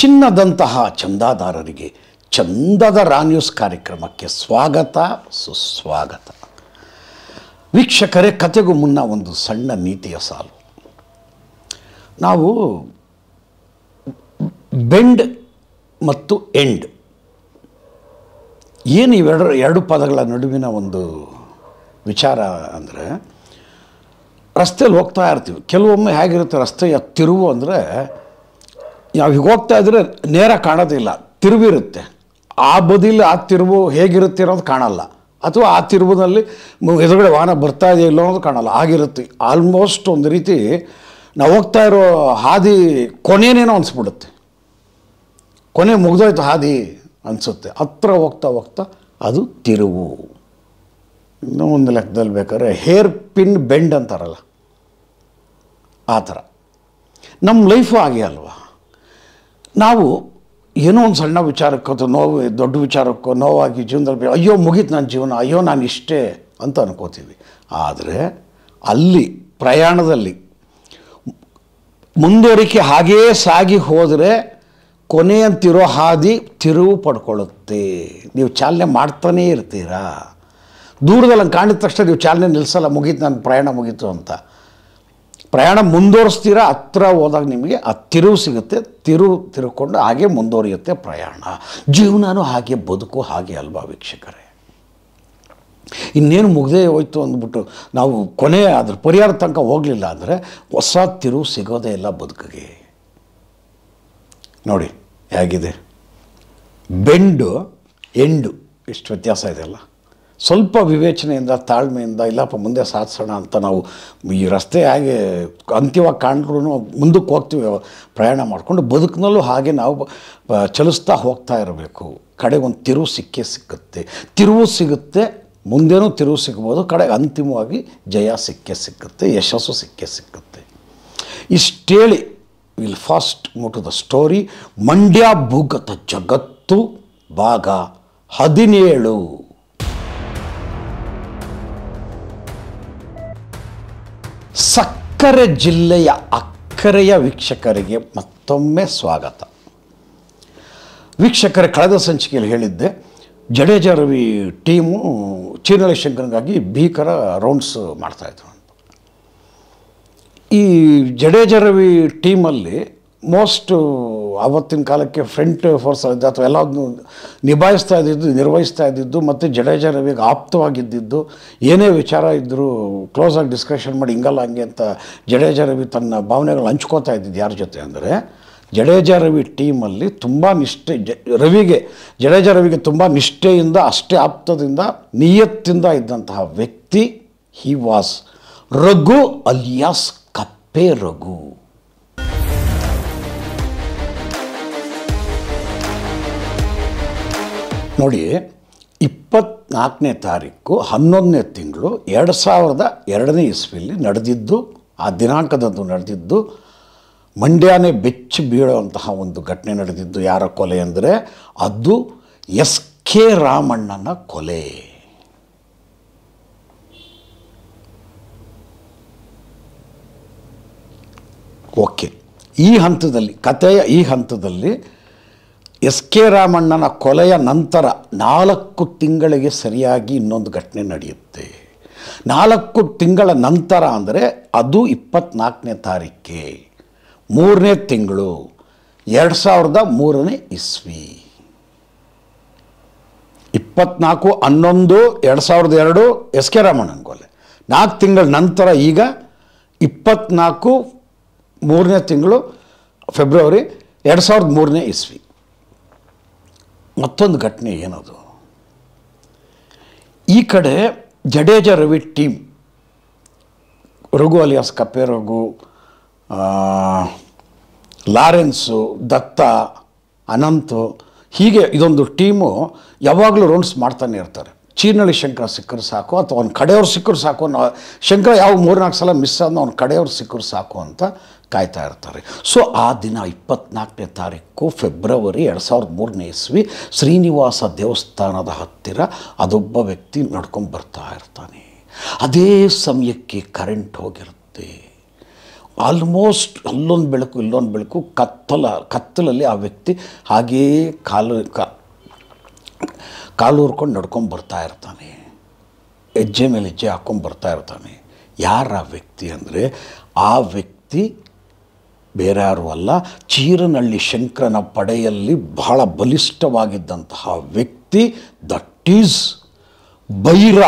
ಚಿನ್ನದಂತಹ ಚಂದಾದಾರರಿಗೆ ಚಂದದ ರಾನ್ಯೂಸ್ ಕಾರ್ಯಕ್ರಮಕ್ಕೆ ಸ್ವಾಗತ ಸುಸ್ವಾಗತ ವೀಕ್ಷಕರೇ ಕತೆಗೂ ಮುನ್ನ ಒಂದು ಸಣ್ಣ ನೀತಿಯ ಸಾಲು ನಾವು ಬೆಂಡ್ ಮತ್ತು ಎಂಡ್ ಏನು ಇವೆರಡು ಎರಡು ಪದಗಳ ನಡುವಿನ ಒಂದು ವಿಚಾರ ಅಂದರೆ ರಸ್ತೆಯಲ್ಲಿ ಹೋಗ್ತಾ ಇರ್ತೀವಿ ಕೆಲವೊಮ್ಮೆ ಹೇಗಿರುತ್ತೆ ರಸ್ತೆಯ ತಿರುವು ಅಂದರೆ ನಾವು ಹೀಗೆ ಹೋಗ್ತಾ ಇದ್ರೆ ನೇರ ಕಾಣೋದಿಲ್ಲ ತಿರುವಿರುತ್ತೆ ಆ ಬದಿಲಿ ಆ ತಿರುವು ಹೇಗಿರುತ್ತೆ ಅನ್ನೋದು ಕಾಣಲ್ಲ ಅಥವಾ ಆ ತಿರುವಿನಲ್ಲಿ ಎದುರುಗಡೆ ವಾಹನ ಬರ್ತಾ ಇದೆಯಲ್ಲ ಇಲ್ಲೋ ಅನ್ನೋದು ಕಾಣಲ್ಲ ಆಗಿರುತ್ತೆ ಆಲ್ಮೋಸ್ಟ್ ಒಂದು ರೀತಿ ನಾವು ಹೋಗ್ತಾ ಇರೋ ಹಾದಿ ಕೊನೆಯೇನೇನೋ ಅನಿಸ್ಬಿಡುತ್ತೆ ಕೊನೆ ಮುಗಿದೋಯ್ತು ಹಾದಿ ಅನಿಸುತ್ತೆ ಹತ್ರ ಹೋಗ್ತಾ ಹೋಗ್ತಾ ಅದು ತಿರುವು ಇನ್ನೂ ಒಂದು ಲೆಕ್ಕದಲ್ಲಿ ಬೇಕಾದ್ರೆ ಹೇರ್ ಪಿನ್ ಬೆಂಡ್ ಅಂತಾರಲ್ಲ ಆ ಥರ ನಮ್ಮ ಲೈಫು ಆಗಿ ಅಲ್ವಾ ನಾವು ಏನೋ ಒಂದು ಸಣ್ಣ ವಿಚಾರಕ್ಕೋ ನೋವು ದೊಡ್ಡ ವಿಚಾರಕ್ಕೋ ನೋವಾಗಿ ಜೀವನದಲ್ಲಿ ಅಯ್ಯೋ ಮುಗೀತು ನನ್ನ ಜೀವನ ಅಯ್ಯೋ ನಾನು ಇಷ್ಟೇ ಅಂತ ಅನ್ಕೋತೀವಿ ಆದರೆ ಅಲ್ಲಿ ಪ್ರಯಾಣದಲ್ಲಿ ಮುಂದುವರಿಕೆ ಹಾಗೇ ಸಾಗಿ ಹೋದರೆ ಕೊನೆಯಂತಿರೋ ಹಾದಿ ತಿರುವು ಪಡ್ಕೊಳ್ಳುತ್ತೆ ನೀವು ಚಾಲನೆ ಮಾಡ್ತಾನೇ ಇರ್ತೀರಾ ದೂರದಲ್ಲಿ ಕಾಣಿದ ತಕ್ಷಣ ನೀವು ಚಾಲನೆ ನಿಲ್ಲಿಸಲ್ಲ ಮುಗೀತು ನನ್ನ ಪ್ರಯಾಣ ಮುಗೀತು ಅಂತ ಪ್ರಯಾಣ ಮುಂದುವರಿಸ್ತೀರಾ ಹತ್ರ ಹೋದಾಗ ನಿಮಗೆ ಆ ತಿರುವು ಸಿಗುತ್ತೆ ತಿರು ತಿರುಕೊಂಡು ಹಾಗೆ ಮುಂದುವರಿಯುತ್ತೆ ಪ್ರಯಾಣ ಜೀವನನೂ ಹಾಗೆ ಬದುಕು ಹಾಗೆ ಅಲ್ವಾ ವೀಕ್ಷಕರೇ ಇನ್ನೇನು ಮುಗ್ದೇ ಹೋಯ್ತು ಅಂದ್ಬಿಟ್ಟು ನಾವು ಕೊನೆ ಅದ್ರ ಪರಿಹಾರ ತನಕ ಹೋಗಲಿಲ್ಲ ಅಂದರೆ ಹೊಸ ತಿರುವು ಸಿಗೋದೇ ಇಲ್ಲ ಬದುಕಿಗೆ ನೋಡಿ ಹೇಗಿದೆ ಬೆಂಡು ಎಂಡು ಎಷ್ಟು ವ್ಯತ್ಯಾಸ ಇದೆಯಲ್ಲ ಸ್ವಲ್ಪ ವಿವೇಚನೆಯಿಂದ ತಾಳ್ಮೆಯಿಂದ ಇಲ್ಲಪ್ಪ ಮುಂದೆ ಸಾಧಿಸೋಣ ಅಂತ ನಾವು ಈ ರಸ್ತೆ ಹಾಗೆ ಅಂತ್ಯವಾಗಿ ಕಾಣ್ರೂ ಮುಂದಕ್ಕೆ ಹೋಗ್ತೀವಿ ಪ್ರಯಾಣ ಮಾಡಿಕೊಂಡು ಬದುಕಿನಲ್ಲೂ ಹಾಗೆ ನಾವು ಚಲಿಸ್ತಾ ಹೋಗ್ತಾ ಇರಬೇಕು ಕಡೆಗೊಂದು ತಿರುವು ಸಿಕ್ಕೇ ಸಿಕ್ಕುತ್ತೆ ತಿರುವು ಸಿಗುತ್ತೆ ಮುಂದೇನೂ ತಿರುವು ಸಿಗ್ಬೋದು ಕಡೆಗೆ ಅಂತಿಮವಾಗಿ ಜಯ ಸಿಕ್ಕೇ ಸಿಕ್ಕುತ್ತೆ ಯಶಸ್ಸು ಸಿಕ್ಕೇ ಸಿಕ್ಕುತ್ತೆ ಇಷ್ಟೇಳಿ will fast to the story Mandya ಭೂಗತ ಜಗತ್ತು ಭಾಗ ಹದಿನೇಳು ಸಕ್ಕರೆ ಜಿಲ್ಲೆಯ ಅಕ್ಕರೆಯ ವೀಕ್ಷಕರಿಗೆ ಮತ್ತೊಮ್ಮೆ ಸ್ವಾಗತ ವೀಕ್ಷಕರ ಕಳೆದ ಸಂಚಿಕೆಯಲ್ಲಿ ಹೇಳಿದ್ದೆ ಜಡೇಜ ರವಿ ಟೀಮು ಚೀನಳೆ ಶಂಕರ್ಗಾಗಿ ಭೀಕರ ರೌಂಡ್ಸ್ ಮಾಡ್ತಾಯಿದ್ರು ಅಂತ ಈ ಜಡೇಜ ರವಿ ಟೀಮಲ್ಲಿ ಮೋಸ್ಟ್ uh, ಆವತ್ತಿನ ಕಾಲಕ್ಕೆ ಫ್ರಂಟ್ ಫೋರ್ಸ್ ಅಥವಾ ಎಲ್ಲದನ್ನು ನಿಭಾಯಿಸ್ತಾ ಇದ್ದಿದ್ದು ನಿರ್ವಹಿಸ್ತಾ ಇದ್ದಿದ್ದು ಮತ್ತು ಜಡೇಜಾ ರವಿಗೆ ಆಪ್ತವಾಗಿದ್ದಿದ್ದು ಏನೇ ವಿಚಾರ ಇದ್ದರೂ ಆಗಿ ಡಿಸ್ಕಷನ್ ಮಾಡಿ ಹಿಂಗಲ್ಲ ಹಂಗೆ ಅಂತ ಜಡೇಜ ರವಿ ತನ್ನ ಭಾವನೆಗಳು ಹಂಚ್ಕೋತಾ ಇದ್ದಿದ್ದು ಯಾರ ಜೊತೆ ಅಂದರೆ ಜಡೇಜಾ ರವಿ ಟೀಮಲ್ಲಿ ತುಂಬ ನಿಷ್ಠೆ ಜ ರವಿಗೆ ಜಡೇಜ ರವಿಗೆ ತುಂಬ ನಿಷ್ಠೆಯಿಂದ ಅಷ್ಟೇ ಆಪ್ತದಿಂದ ನಿಯತ್ತಿಂದ ಇದ್ದಂತಹ ವ್ಯಕ್ತಿ he was Raghu alias Kappe Raghu ನೋಡಿ ಇಪ್ಪತ್ನಾಲ್ಕನೇ ತಾರೀಕು ಹನ್ನೊಂದನೇ ತಿಂಗಳು ಎರಡು ಸಾವಿರದ ಎರಡನೇ ಇಸ್ವಿಯಲ್ಲಿ ನಡೆದಿದ್ದು ಆ ದಿನಾಂಕದಂದು ನಡೆದಿದ್ದು ಮಂಡ್ಯನೇ ಬೆಚ್ಚಿ ಬೀಳುವಂತಹ ಒಂದು ಘಟನೆ ನಡೆದಿದ್ದು ಯಾರ ಕೊಲೆ ಅಂದರೆ ಅದು ಎಸ್ ಕೆ ರಾಮಣ್ಣನ ಕೊಲೆ ಓಕೆ ಈ ಹಂತದಲ್ಲಿ ಕಥೆಯ ಈ ಹಂತದಲ್ಲಿ ಎಸ್ ಕೆ ರಾಮಣ್ಣನ ಕೊಲೆಯ ನಂತರ ನಾಲ್ಕು ತಿಂಗಳಿಗೆ ಸರಿಯಾಗಿ ಇನ್ನೊಂದು ಘಟನೆ ನಡೆಯುತ್ತೆ ನಾಲ್ಕು ತಿಂಗಳ ನಂತರ ಅಂದರೆ ಅದು ಇಪ್ಪತ್ತ್ನಾಲ್ಕನೇ ತಾರೀಕೆ ಮೂರನೇ ತಿಂಗಳು ಎರಡು ಸಾವಿರದ ಮೂರನೇ ಇಸ್ವಿ ಇಪ್ಪತ್ನಾಲ್ಕು ಹನ್ನೊಂದು ಎರಡು ಸಾವಿರದ ಎರಡು ಎಸ್ ಕೆ ರಾಮಣ್ಣನ ಕೊಲೆ ನಾಲ್ಕು ತಿಂಗಳ ನಂತರ ಈಗ ಇಪ್ಪತ್ತ್ನಾಲ್ಕು ಮೂರನೇ ತಿಂಗಳು ಫೆಬ್ರವರಿ ಎರಡು ಸಾವಿರದ ಮೂರನೇ ಇಸ್ವಿ ಮತ್ತೊಂದು ಘಟನೆ ಏನದು ಈ ಕಡೆ ಜಡೇಜಾ ರವಿ ಟೀಮ್ ರಘು ಅಲಿಯಾಸ್ ಕಪ್ಪೆ ರಘು ಲಾರೆನ್ಸು ದತ್ತ ಅನಂತು ಹೀಗೆ ಇದೊಂದು ಟೀಮು ಯಾವಾಗಲೂ ರೌಂಡ್ಸ್ ಮಾಡ್ತಾನೆ ಇರ್ತಾರೆ ಚೀನಳ್ಳಿ ಶಂಕರ ಸಿಕ್ಕರು ಸಾಕು ಅಥವಾ ಅವ್ನ ಕಡೆಯವ್ರು ಸಿಕ್ಕರು ಸಾಕು ಅನ್ನೋ ಶಂಕರ ಯಾವ ಮೂರ್ನಾಲ್ಕು ಸಲ ಮಿಸ್ ಅನ್ನೋ ಅವ್ನ ಕಡೆಯವ್ರು ಸಿಕ್ಕರು ಸಾಕು ಅಂತ ಕಾಯ್ತಾ ಇರ್ತಾರೆ ಸೊ ಆ ದಿನ ಇಪ್ಪತ್ನಾಲ್ಕನೇ ತಾರೀಕು ಫೆಬ್ರವರಿ ಎರಡು ಸಾವಿರದ ಮೂರನೇ ಇಸ್ವಿ ಶ್ರೀನಿವಾಸ ದೇವಸ್ಥಾನದ ಹತ್ತಿರ ಅದೊಬ್ಬ ವ್ಯಕ್ತಿ ನಡ್ಕೊಂಡು ಬರ್ತಾ ಇರ್ತಾನೆ ಅದೇ ಸಮಯಕ್ಕೆ ಕರೆಂಟ್ ಹೋಗಿರುತ್ತೆ ಆಲ್ಮೋಸ್ಟ್ ಅಲ್ಲೊಂದು ಬೆಳಕು ಇಲ್ಲೊಂದು ಬೆಳಕು ಕತ್ತಲ ಕತ್ತಲಲ್ಲಿ ಆ ವ್ಯಕ್ತಿ ಹಾಗೇ ಕಾಲು ಕಾಲು ಹುರ್ಕೊಂಡು ನಡ್ಕೊಂಡು ಬರ್ತಾ ಇರ್ತಾನೆ ಹೆಜ್ಜೆ ಮೇಲೆ ಹೆಜ್ಜೆ ಹಾಕ್ಕೊಂಡು ಬರ್ತಾ ಇರ್ತಾನೆ ಯಾರ ವ್ಯಕ್ತಿ ಅಂದರೆ ಆ ವ್ಯಕ್ತಿ ಯಾರು ಅಲ್ಲ ಚೀರನಹಳ್ಳಿ ಶಂಕರನ ಪಡೆಯಲ್ಲಿ ಬಹಳ ಬಲಿಷ್ಠವಾಗಿದ್ದಂತಹ ವ್ಯಕ್ತಿ ದಟ್ ಈಸ್ ಬೈರ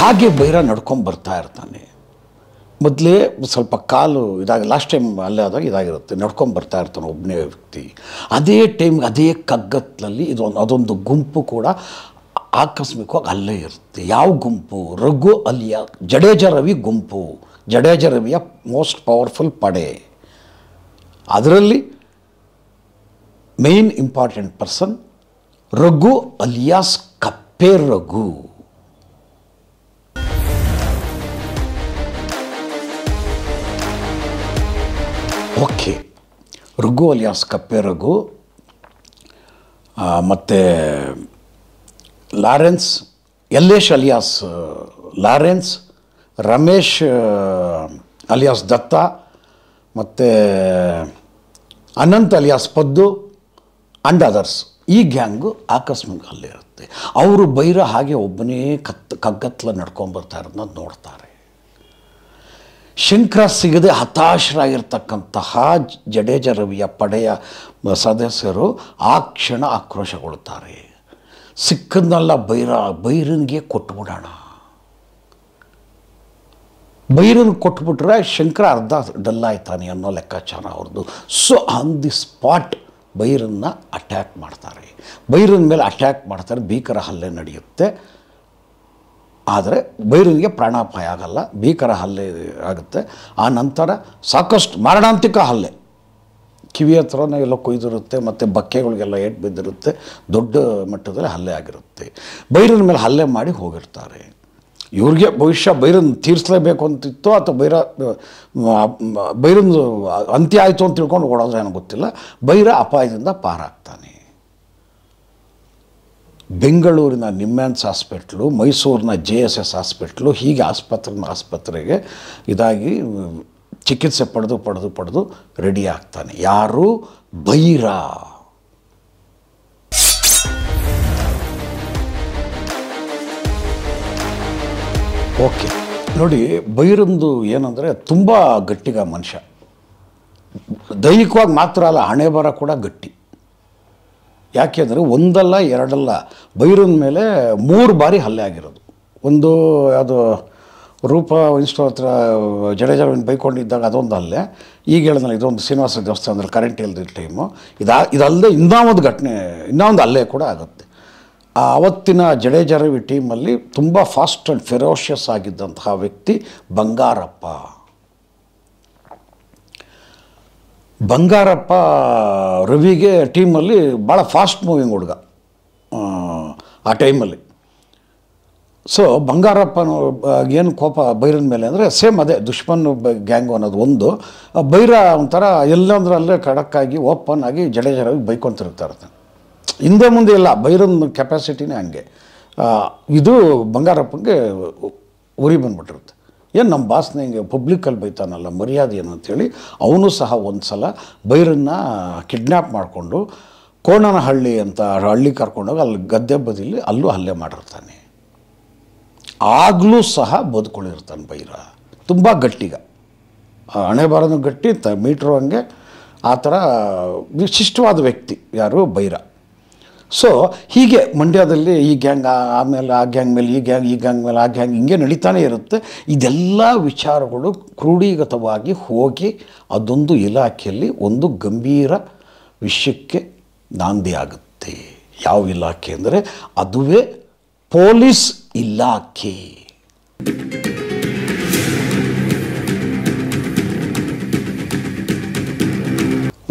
ಹಾಗೆ ಬೈರ ನಡ್ಕೊಂಡು ಬರ್ತಾ ಇರ್ತಾನೆ ಮೊದಲೇ ಸ್ವಲ್ಪ ಕಾಲು ಇದಾಗ ಲಾಸ್ಟ್ ಟೈಮ್ ಅಲ್ಲೇ ಆದಾಗ ಇದಾಗಿರುತ್ತೆ ನಡ್ಕೊಂಡು ಬರ್ತಾ ಇರ್ತಾನೆ ಒಬ್ಬನೇ ವ್ಯಕ್ತಿ ಅದೇ ಟೈಮ್ ಅದೇ ಕಗ್ಗತ್ತಲ್ಲಿ ಇದೊಂದು ಅದೊಂದು ಗುಂಪು ಕೂಡ ಆಕಸ್ಮಿಕವಾಗಿ ಅಲ್ಲೇ ಇರುತ್ತೆ ಯಾವ ಗುಂಪು ರಘು ಅಲಿಯಾ ಜಡೇಜ ರವಿ ಗುಂಪು ಜಡೇಜ ರವಿಯ ಮೋಸ್ಟ್ ಪವರ್ಫುಲ್ ಪಡೆ ಅದರಲ್ಲಿ main important person Raghu alias Kappe Raghu okay Raghu alias Kappe Raghu ಮತ್ತು Lawrence Yallesh alias Lawrence Ramesh alias Datta ಮತ್ತು Ananth alias Paddu and others ಈ ಗ್ಯಾಂಗು ಆಕಸ್ಮಿಕ ಅಲ್ಲಿರುತ್ತೆ ಇರುತ್ತೆ ಅವರು ಬೈರ ಹಾಗೆ ಒಬ್ಬನೇ ಕತ್ ಕಗ್ಗತ್ಲ ನಡ್ಕೊಂಬರ್ತಾ ಇರೋದನ್ನ ನೋಡ್ತಾರೆ ಶಂಕರ ಸಿಗದೆ ಹತಾಶರಾಗಿರ್ತಕ್ಕಂತಹ ಜಡೇಜ ರವಿಯ ಪಡೆಯ ಸದಸ್ಯರು ಆ ಕ್ಷಣ ಆಕ್ರೋಶಗೊಳ್ತಾರೆ ಸಿಕ್ಕದನ್ನೆಲ್ಲ ಬೈರ ಬೈರನಿಗೆ ಕೊಟ್ಬಿಡೋಣ ಬೈರನ್ ಕೊಟ್ಬಿಟ್ರೆ ಶಂಕರ ಅರ್ಧ ಡಲ್ಲಾಯ್ತಾನೆ ಅನ್ನೋ ಲೆಕ್ಕಾಚಾರ ಅವ್ರದ್ದು ಸೊ ಆನ್ ದಿ ಸ್ಪಾಟ್ ಬೈರನ್ನ ಅಟ್ಯಾಕ್ ಮಾಡ್ತಾರೆ ಬೈರನ್ ಮೇಲೆ ಅಟ್ಯಾಕ್ ಮಾಡ್ತಾರೆ ಭೀಕರ ಹಲ್ಲೆ ನಡೆಯುತ್ತೆ ಆದರೆ ಬೈರನಿಗೆ ಪ್ರಾಣಾಪಾಯ ಆಗಲ್ಲ ಭೀಕರ ಹಲ್ಲೆ ಆಗುತ್ತೆ ಆ ನಂತರ ಸಾಕಷ್ಟು ಮಾರಣಾಂತಿಕ ಹಲ್ಲೆ ಕಿವಿ ಹತ್ರನೇ ಎಲ್ಲ ಕೊಯ್ದಿರುತ್ತೆ ಮತ್ತು ಬಕ್ಕೆಗಳಿಗೆಲ್ಲ ಏಟ್ ಬಿದ್ದಿರುತ್ತೆ ದೊಡ್ಡ ಮಟ್ಟದಲ್ಲಿ ಹಲ್ಲೆ ಆಗಿರುತ್ತೆ ಬೈರನ ಮೇಲೆ ಹಲ್ಲೆ ಮಾಡಿ ಹೋಗಿರ್ತಾರೆ ಇವ್ರಿಗೆ ಭವಿಷ್ಯ ಬೈರನ್ ತೀರಿಸಲೇಬೇಕು ಅಂತಿತ್ತು ಅಥವಾ ಬೈರ ಬೈರನ್ ಅಂತ್ಯ ಆಯಿತು ಅಂತ ತಿಳ್ಕೊಂಡು ಓಡೋದ್ರೆ ಏನೋ ಗೊತ್ತಿಲ್ಲ ಬೈರ ಅಪಾಯದಿಂದ ಪಾರಾಗ್ತಾನೆ ಬೆಂಗಳೂರಿನ ನಿಮ್ಮ್ಯಾನ್ಸ್ ಹಾಸ್ಪಿಟ್ಲು ಮೈಸೂರಿನ ಜೆ ಎಸ್ ಎಸ್ ಹಾಸ್ಪಿಟ್ಲು ಹೀಗೆ ಆಸ್ಪತ್ರೆ ಆಸ್ಪತ್ರೆಗೆ ಇದಾಗಿ ಚಿಕಿತ್ಸೆ ಪಡೆದು ಪಡೆದು ಪಡೆದು ರೆಡಿ ಆಗ್ತಾನೆ ಯಾರು ಬೈರ ಓಕೆ ನೋಡಿ ಬೈರಂದು ಏನಂದರೆ ತುಂಬ ಗಟ್ಟಿಗ ಮನುಷ್ಯ ದೈಹಿಕವಾಗಿ ಮಾತ್ರ ಅಲ್ಲ ಹಣೆ ಬರ ಕೂಡ ಗಟ್ಟಿ ಯಾಕೆಂದರೆ ಒಂದಲ್ಲ ಎರಡಲ್ಲ ಭೈರನ ಮೇಲೆ ಮೂರು ಬಾರಿ ಹಲ್ಲೆ ಆಗಿರೋದು ಒಂದು ಅದು ರೂಪ ಇನ್ಸ್ಟೋ ಹತ್ರ ಜಡೇಜಾವಿನ ಬೈಕೊಂಡಿದ್ದಾಗ ಅದೊಂದು ಅಲ್ಲೇ ಈಗ ಹೇಳಿದ್ನಲ್ಲ ಇದೊಂದು ಶ್ರೀನಿವಾಸ ದೇವಸ್ಥಾನದಲ್ಲಿ ಕರೆಂಟ್ ಇಲ್ಲದ ಟೈಮು ಇದಾ ಇದಲ್ಲದೆ ಇನ್ನೊಂದು ಒಂದು ಘಟನೆ ಇನ್ನೂ ಒಂದು ಅಲ್ಲೇ ಕೂಡ ಆಗುತ್ತೆ ಆ ಅವತ್ತಿನ ಜಡೇಜಾರವಿ ಟೀಮಲ್ಲಿ ತುಂಬ ಫಾಸ್ಟ್ ಆ್ಯಂಡ್ ಫೆರೋಷಿಯಸ್ ಆಗಿದ್ದಂತಹ ವ್ಯಕ್ತಿ ಬಂಗಾರಪ್ಪ ಬಂಗಾರಪ್ಪ ರವಿಗೆ ಟೀಮಲ್ಲಿ ಭಾಳ ಫಾಸ್ಟ್ ಮೂವಿಂಗ್ ಹುಡುಗ ಆ ಟೈಮಲ್ಲಿ ಸೊ ಬಂಗಾರಪ್ಪನೋ ಏನು ಕೋಪ ಬೈರನ ಮೇಲೆ ಅಂದರೆ ಸೇಮ್ ಅದೇ ದುಶ್ಮನ್ ಗ್ಯಾಂಗ್ ಅನ್ನೋದು ಒಂದು ಬೈರ ಒಂಥರ ಎಲ್ಲಂದ್ರಲ್ಲೇ ಖಡಕ್ಕಾಗಿ ಓಪನ್ ಆಗಿ ಜಡೇಜರಾಗಿ ಇರ್ತಾನೆ ಹಿಂದೆ ಮುಂದೆ ಇಲ್ಲ ಬೈರನ್ ಕೆಪಾಸಿಟಿನೇ ಹಂಗೆ ಇದು ಬಂಗಾರಪ್ಪನಿಗೆ ಉರಿ ಬಂದ್ಬಿಟ್ಟಿರುತ್ತೆ ಏನು ನಮ್ಮ ಬಾಸ್ನ ಹಿಂಗೆ ಪಬ್ಲಿಕ್ಕಲ್ಲಿ ಬೈತಾನಲ್ಲ ಮರ್ಯಾದೆ ಏನು ಅಂಥೇಳಿ ಅವನು ಸಹ ಒಂದು ಸಲ ಬೈರನ್ನ ಕಿಡ್ನ್ಯಾಪ್ ಮಾಡಿಕೊಂಡು ಕೋಣನಹಳ್ಳಿ ಅಂತ ಹಳ್ಳಿ ಕರ್ಕೊಂಡೋಗಿ ಅಲ್ಲಿ ಗದ್ದೆ ಬದಿಲಿ ಅಲ್ಲೂ ಹಲ್ಲೆ ಮಾಡಿರ್ತಾನೆ ಆಗಲೂ ಸಹ ಬದುಕೊಂಡಿರ್ತಾನೆ ಬೈರ ತುಂಬ ಗಟ್ಟಿಗ ಹಣೆ ಬರೋದು ಗಟ್ಟಿ ತ ಮೀಟ್ರು ಹಂಗೆ ಆ ಥರ ವಿಶಿಷ್ಟವಾದ ವ್ಯಕ್ತಿ ಯಾರು ಬೈರ ಸೊ ಹೀಗೆ ಮಂಡ್ಯದಲ್ಲಿ ಈ ಗ್ಯಾಂಗ್ ಆಮೇಲೆ ಆ ಗ್ಯಾಂಗ್ ಮೇಲೆ ಈ ಗ್ಯಾಂಗ್ ಈ ಗ್ಯಾಂಗ್ ಮೇಲೆ ಆ ಗ್ಯಾಂಗ್ ಹಿಂಗೆ ನಡೀತಾನೆ ಇರುತ್ತೆ ಇದೆಲ್ಲ ವಿಚಾರಗಳು ಕ್ರೂಢೀಗತವಾಗಿ ಹೋಗಿ ಅದೊಂದು ಇಲಾಖೆಯಲ್ಲಿ ಒಂದು ಗಂಭೀರ ವಿಷಯಕ್ಕೆ ನಾಂದಿ ಆಗುತ್ತೆ ಯಾವ ಇಲಾಖೆ ಅಂದರೆ ಅದುವೇ ಪೊಲೀಸ್ ಇಲಾಖೆ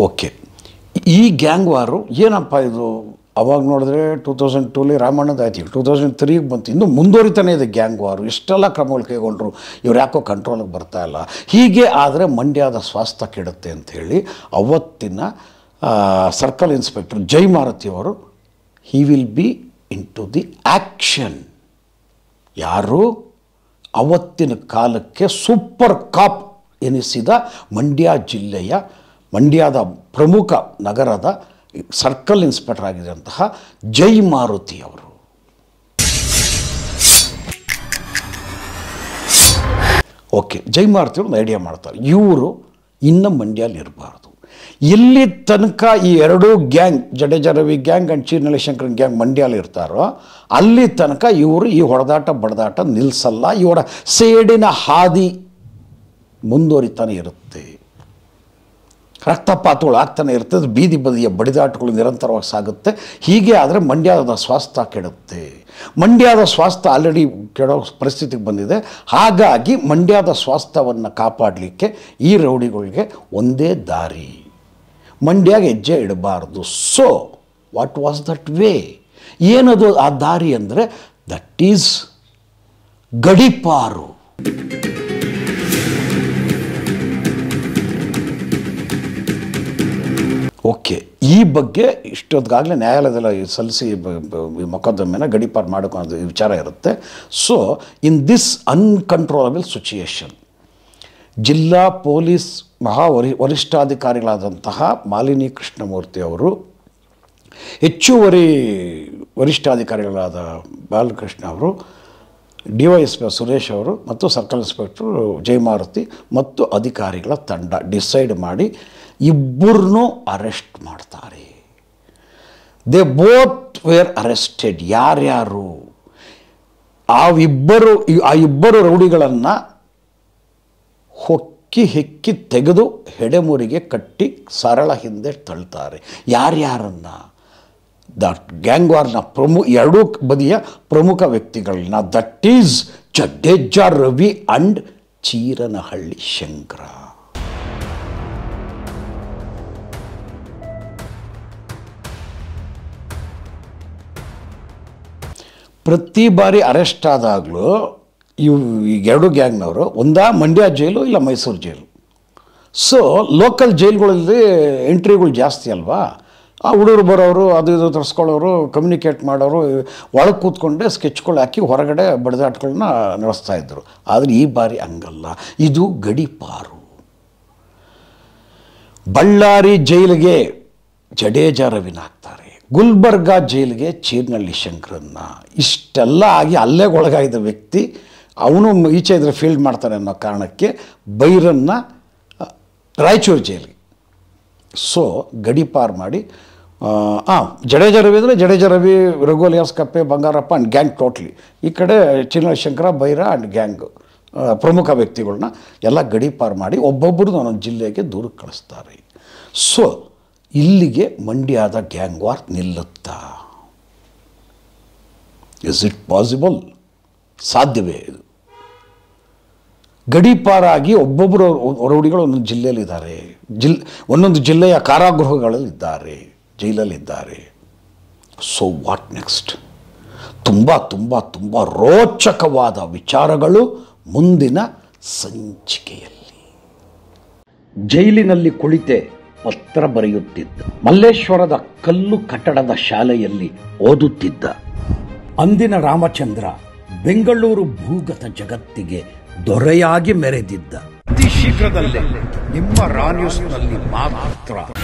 ಓಕೆ ಈ ಗ್ಯಾಂಗ್ ವಾರು ಏನಪ್ಪ ಇದು ಅವಾಗ ನೋಡಿದ್ರೆ ಟೂ ತೌಸಂಡ್ ಟೂಲಿ ರಾಮಣ್ಣದ ಆಯ್ತು ಟೂ ತೌಸಂಡ್ ತ್ರೀಗೆ ಬಂತು ಇನ್ನು ಮುಂದುವರಿತಾನೆ ಇದೆ ಗ್ಯಾಂಗ್ ವಾರು ಇಷ್ಟೆಲ್ಲ ಕ್ರಮಗಳು ಕೈಗೊಂಡ್ರು ಇವ್ರು ಯಾಕೋ ಕಂಟ್ರೋಲಿಗೆ ಬರ್ತಾ ಇಲ್ಲ ಹೀಗೆ ಆದರೆ ಮಂಡ್ಯದ ಸ್ವಾಸ್ಥ್ಯ ಕೆಡುತ್ತೆ ಅಂತ ಹೇಳಿ ಅವತ್ತಿನ ಸರ್ಕಲ್ ಇನ್ಸ್ಪೆಕ್ಟರ್ ಜೈ ಮಾರುತಿ ಅವರು he will be into the action ಯಾರು ಅವತ್ತಿನ ಕಾಲಕ್ಕೆ ಸೂಪರ್ ಕಾಪ್ ಎನಿಸಿದ ಮಂಡ್ಯ ಜಿಲ್ಲೆಯ ಮಂಡ್ಯದ ಪ್ರಮುಖ ನಗರದ ಸರ್ಕಲ್ ಇನ್ಸ್ಪೆಕ್ಟರ್ ಆಗಿದ್ದಂತಹ ಜೈ ಮಾರುತಿ ಅವರು ಓಕೆ ಜೈ ಮಾರುತಿ ಅವ್ರನ್ನ ಐಡಿಯಾ ಮಾಡ್ತಾರೆ ಇವರು ಇನ್ನು ಮಂಡ್ಯಲ್ಲಿ ಇರಬಾರ್ದು ಇಲ್ಲಿ ತನಕ ಈ ಎರಡೂ gang Jadeja Ravi gang and Cheeranahalli ಶಂಕರನ್ ಗ್ಯಾಂಗ್ ಮಂಡ್ಯಲ್ಲಿ ಇರ್ತಾರೋ ಅಲ್ಲಿ ತನಕ ಇವರು ಈ ಹೊಡೆದಾಟ ಬಡದಾಟ ನಿಲ್ಲಿಸಲ್ಲ ಇವರ ಸೇಡಿನ ಹಾದಿ ಮುಂದುವರಿತಾನೆ ಇರುತ್ತೆ ರಕ್ತಪಾತಗಳು ಆಗ್ತಾನೆ ಇರ್ತದೆ ಬೀದಿ ಬದಿಯ ಬಡಿದಾಟಗಳು ನಿರಂತರವಾಗಿ ಸಾಗುತ್ತೆ ಹೀಗೆ ಆದರೆ ಮಂಡ್ಯದ ಸ್ವಾಸ್ಥ್ಯ ಕೆಡುತ್ತೆ ಮಂಡ್ಯದ ಸ್ವಾಸ್ಥ್ಯ ಆಲ್ರೆಡಿ ಕೆಡೋ ಪರಿಸ್ಥಿತಿಗೆ ಬಂದಿದೆ ಹಾಗಾಗಿ ಮಂಡ್ಯದ ಸ್ವಾಸ್ಥ್ಯವನ್ನು ಕಾಪಾಡಲಿಕ್ಕೆ ಈ ರೌಡಿಗಳಿಗೆ ಒಂದೇ ದಾರಿ ಮಂಡ್ಯಾಗೆ ಹೆಜ್ಜೆ ಇಡಬಾರ್ದು so what was that way ಏನದು ಆ ದಾರಿ ಅಂದರೆ ದಟ್ ಈಸ್ ಗಡಿಪಾರು ಓಕೆ ಈ ಬಗ್ಗೆ ಇಷ್ಟೊತ್ತಿಗಾಗಲೇ ನ್ಯಾಯಾಲಯದಲ್ಲ ಸಲ್ಲಿಸಿ ಮೊಕದ್ದಮೆನ ಗಡಿಪಾರು ಅನ್ನೋದು ವಿಚಾರ ಇರುತ್ತೆ so in this uncontrollable situation ಜಿಲ್ಲಾ ಪೊಲೀಸ್ ಮಹಾ ವರಿ ವರಿಷ್ಠಾಧಿಕಾರಿಗಳಾದಂತಹ ಮಾಲಿನಿ ಕೃಷ್ಣಮೂರ್ತಿ ಅವರು ಹೆಚ್ಚುವರಿ ವರಿಷ್ಠಾಧಿಕಾರಿಗಳಾದ ಬಾಲಕೃಷ್ಣ ಅವರು D Y S P Suresh ಅವರು ಮತ್ತು ಸರ್ಕಲ್ ಇನ್ಸ್ಪೆಕ್ಟರ್ ಜಯಮಾರುತಿ ಮತ್ತು ಅಧಿಕಾರಿಗಳ ತಂಡ ಡಿಸೈಡ್ ಮಾಡಿ ಇಬ್ಬರನ್ನೂ ಅರೆಸ್ಟ್ ಮಾಡ್ತಾರೆ ದೇ ಬೋತ್ ವೇರ್ ಅರೆಸ್ಟೆಡ್ ಯಾರ್ಯಾರು ಆ ಇಬ್ಬರು ಆ ಇಬ್ಬರು ರೌಡಿಗಳನ್ನು ಹೊ ಅಕ್ಕಿ ಹೆಕ್ಕಿ ತೆಗೆದು ಹೆಡೆಮೂರಿಗೆ ಕಟ್ಟಿ ಸರಳ ಹಿಂದೆ ತಳ್ತಾರೆ ಯಾರ್ಯಾರನ್ನು ದ ಗ್ಯಾಂಗ್ವಾರ್ನ ಪ್ರಮು ಎರಡೂ ಬದಿಯ ಪ್ರಮುಖ ವ್ಯಕ್ತಿಗಳನ್ನ that is Jadeja Ravi and Cheeranahalli Shankara ಪ್ರತಿ ಬಾರಿ ಅರೆಸ್ಟ್ ಆದಾಗಲೂ ಇವು ಎರಡು ಗ್ಯಾಂಗ್ನವರು ಒಂದಾ ಮಂಡ್ಯ ಜೈಲು ಇಲ್ಲ ಮೈಸೂರು ಜೈಲು ಸೊ ಲೋಕಲ್ ಜೈಲ್ಗಳಲ್ಲಿ ಎಂಟ್ರಿಗಳು ಜಾಸ್ತಿ ಅಲ್ವಾ ಆ ಹುಡುಗರು ಬರೋರು ಅದು ಇದು ತರಿಸ್ಕೊಳ್ಳೋರು ಕಮ್ಯುನಿಕೇಟ್ ಮಾಡೋರು ಒಳಗೆ ಕೂತ್ಕೊಂಡೆ ಸ್ಕೆಚ್ಗಳು ಹಾಕಿ ಹೊರಗಡೆ ಬಡಿದಾಟ್ಗಳನ್ನ ನಡೆಸ್ತಾ ಇದ್ದರು ಆದರೆ ಈ ಬಾರಿ ಹಂಗಲ್ಲ ಇದು ಗಡಿಪಾರು ಬಳ್ಳಾರಿ ಜೈಲಿಗೆ ರವಿನ ಹಾಕ್ತಾರೆ ಗುಲ್ಬರ್ಗಾ ಜೈಲಿಗೆ ಚೀರ್ನಳ್ಳಿ ಶಂಕರನ್ನ ಇಷ್ಟೆಲ್ಲ ಆಗಿ ಅಲ್ಲೇ ಒಳಗಾಯಿದ ವ್ಯಕ್ತಿ ಅವನು ಈಚೆ ಇದ್ರೆ ಫೀಲ್ಡ್ ಮಾಡ್ತಾನೆ ಅನ್ನೋ ಕಾರಣಕ್ಕೆ ಬೈರನ್ನ ರಾಯಚೂರು ಜೈಲಿಗೆ ಸೊ ಗಡಿಪಾರು ಮಾಡಿ ಹಾಂ ಜಡೇಜ ರವಿ ಅಂದರೆ ಜಡೇಜ ರವಿ ರಘುವಲಿಯಾಸ್ ಕಪ್ಪೆ ಬಂಗಾರಪ್ಪ ಆ್ಯಂಡ್ ಗ್ಯಾಂಗ್ ಟೋಟ್ಲಿ ಈ ಕಡೆ ಚಿನ್ನಶಂಕರ ಬೈರ ಆ್ಯಂಡ್ ಗ್ಯಾಂಗ್ ಪ್ರಮುಖ ವ್ಯಕ್ತಿಗಳನ್ನ ಎಲ್ಲ ಗಡಿಪಾರು ಮಾಡಿ ಒಬ್ಬೊಬ್ಬರು ಒಂದೊಂದು ಜಿಲ್ಲೆಗೆ ದೂರ ಕಳಿಸ್ತಾರೆ ಸೊ ಇಲ್ಲಿಗೆ ಮಂಡ್ಯದ ಗ್ಯಾಂಗ್ ವಾರ್ ನಿಲ್ಲುತ್ತಾ ಇಸ್ ಇಟ್ ಪಾಸಿಬಲ್ ಸಾಧ್ಯವೇ ಇದು ಗಡೀಪಾರಾಗಿ ಒಬ್ಬೊಬ್ಬರು ಒರವಡಿಗಳು ಒಂದೊಂದು ಜಿಲ್ಲೆಯಲ್ಲಿದ್ದಾರೆ ಜಿಲ್ ಒಂದೊಂದು ಜಿಲ್ಲೆಯ ಕಾರಾಗೃಹಗಳಲ್ಲಿದ್ದಾರೆ ಜೈಲಲ್ಲಿದ್ದಾರೆ ಸೊ ವಾಟ್ ನೆಕ್ಸ್ಟ್ ತುಂಬ ತುಂಬ ತುಂಬ ರೋಚಕವಾದ ವಿಚಾರಗಳು ಮುಂದಿನ ಸಂಚಿಕೆಯಲ್ಲಿ ಜೈಲಿನಲ್ಲಿ ಕುಳಿತೆ ಪತ್ರ ಬರೆಯುತ್ತಿದ್ದ ಮಲ್ಲೇಶ್ವರದ ಕಲ್ಲು ಕಟ್ಟಡದ ಶಾಲೆಯಲ್ಲಿ ಓದುತ್ತಿದ್ದ ಅಂದಿನ ರಾಮಚಂದ್ರ ಬೆಂಗಳೂರು ಭೂಗತ ಜಗತ್ತಿಗೆ ದೊರೆಯಾಗಿ ಮೆರೆದಿದ್ದ ಅತಿ ಶೀಘ್ರದಲ್ಲೇ ನಿಮ್ಮ ರಾನ್ಯೂಸ್ನಲ್ಲಿ ಮಾತ್ರ